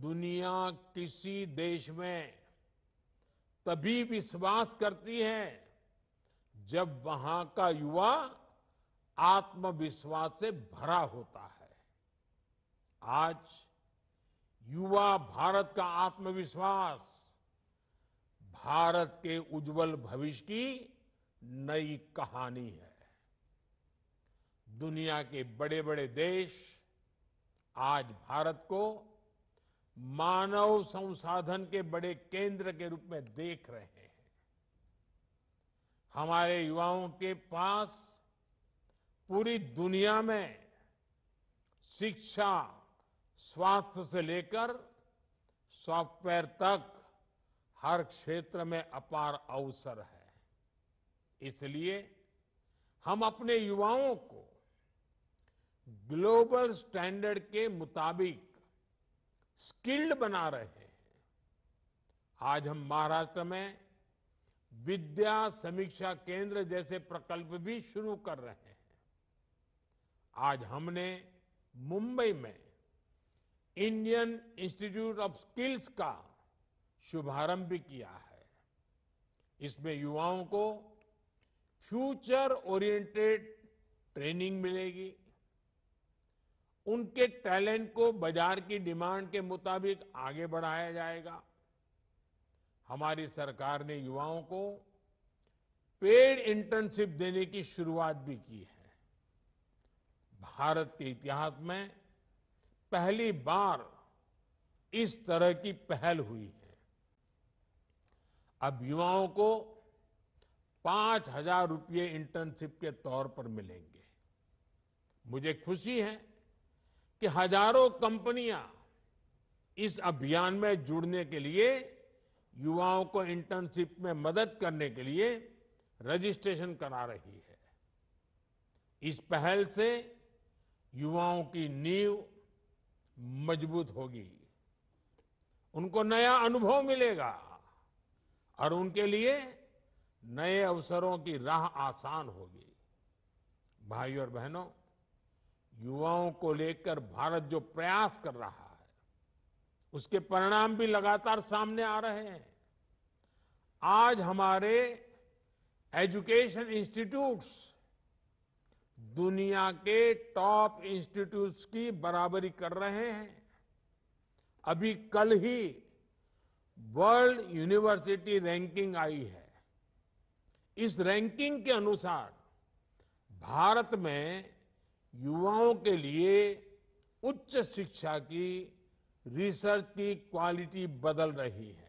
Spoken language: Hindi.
दुनिया किसी देश में तभी विश्वास करती है जब वहां का युवा आत्मविश्वास से भरा होता है आज युवा भारत का आत्मविश्वास भारत के उज्जवल भविष्य की नई कहानी है दुनिया के बड़े बड़े देश आज भारत को मानव संसाधन के बड़े केंद्र के रूप में देख रहे हैं हमारे युवाओं के पास पूरी दुनिया में शिक्षा स्वास्थ्य से लेकर सॉफ्टवेयर तक हर क्षेत्र में अपार अवसर है इसलिए हम अपने युवाओं को ग्लोबल स्टैंडर्ड के मुताबिक स्किल्ड बना रहे हैं आज हम महाराष्ट्र में विद्या समीक्षा केंद्र जैसे प्रकल्प भी शुरू कर रहे हैं आज हमने मुंबई में इंडियन इंस्टीट्यूट ऑफ स्किल्स का शुभारंभ भी किया है इसमें युवाओं को फ्यूचर ओरिएंटेड ट्रेनिंग मिलेगी उनके टैलेंट को बाजार की डिमांड के मुताबिक आगे बढ़ाया जाएगा हमारी सरकार ने युवाओं को पेड इंटर्नशिप देने की शुरुआत भी की है भारत के इतिहास में पहली बार इस तरह की पहल हुई है अब युवाओं को पांच हजार रुपये इंटर्नशिप के तौर पर मिलेंगे मुझे खुशी है कि हजारों कंपनियां इस अभियान में जुड़ने के लिए युवाओं को इंटर्नशिप में मदद करने के लिए रजिस्ट्रेशन करा रही है इस पहल से युवाओं की नींव मजबूत होगी उनको नया अनुभव मिलेगा और उनके लिए नए अवसरों की राह आसान होगी भाई और बहनों युवाओं को लेकर भारत जो प्रयास कर रहा है उसके परिणाम भी लगातार सामने आ रहे हैं आज हमारे एजुकेशन इंस्टीट्यूट्स दुनिया के टॉप इंस्टीट्यूट्स की बराबरी कर रहे हैं अभी कल ही वर्ल्ड यूनिवर्सिटी रैंकिंग आई है इस रैंकिंग के अनुसार भारत में युवाओं के लिए उच्च शिक्षा की रिसर्च की क्वालिटी बदल रही है